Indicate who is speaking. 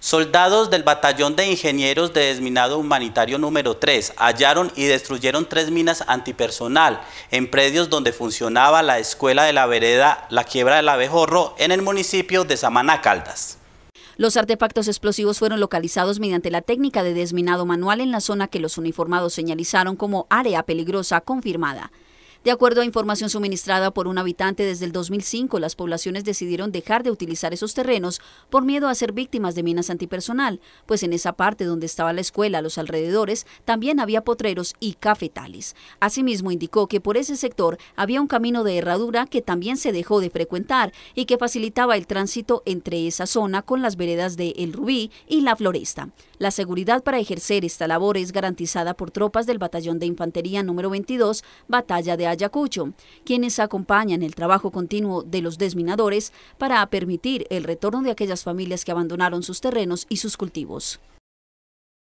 Speaker 1: Soldados del Batallón de Ingenieros de Desminado Humanitario número 3 hallaron y destruyeron tres minas antipersonal en predios donde funcionaba la Escuela de la Vereda La Quiebra del Abejorro en el municipio de Samaná Caldas.
Speaker 2: Los artefactos explosivos fueron localizados mediante la técnica de desminado manual en la zona que los uniformados señalizaron como área peligrosa confirmada. De acuerdo a información suministrada por un habitante desde el 2005, las poblaciones decidieron dejar de utilizar esos terrenos por miedo a ser víctimas de minas antipersonal, pues en esa parte donde estaba la escuela, a los alrededores, también había potreros y cafetales. Asimismo, indicó que por ese sector había un camino de herradura que también se dejó de frecuentar y que facilitaba el tránsito entre esa zona con las veredas de El Rubí y La Floresta. La seguridad para ejercer esta labor es garantizada por tropas del Batallón de Infantería número 22, Batalla de Ayacucho, quienes acompañan el trabajo continuo de los desminadores para permitir el retorno de aquellas familias que abandonaron sus terrenos y sus cultivos.